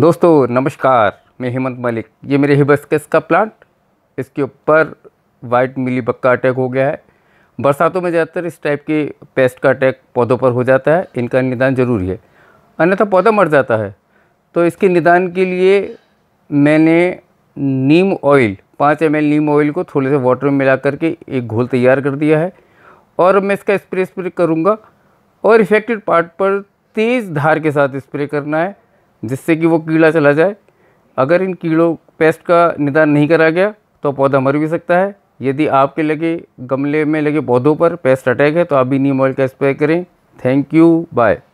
दोस्तों नमस्कार मैं हेमंत मलिक ये मेरे हिबस्कस का प्लांट इसके ऊपर वाइट मिली का अटैक हो गया है बरसातों में ज़्यादातर इस टाइप के पेस्ट का अटैक पौधों पर हो जाता है इनका निदान ज़रूरी है अन्यथा पौधा मर जाता है तो इसके निदान के लिए मैंने नीम ऑयल पाँच एम नीम ऑयल को थोड़े से वाटर में मिला करके एक घोल तैयार कर दिया है और मैं इसका स्प्रे स्प्रे करूँगा और इफेक्टेड पार्ट पर तेज़ धार के साथ स्प्रे करना है जिससे कि वो कीड़ा चला जाए अगर इन कीड़ों पेस्ट का निदान नहीं करा गया तो पौधा मर भी सकता है यदि आपके लगे गमले में लगे पौधों पर पेस्ट अटैक है तो आप भी नीम ऑयल का स्प्रे करें थैंक यू बाय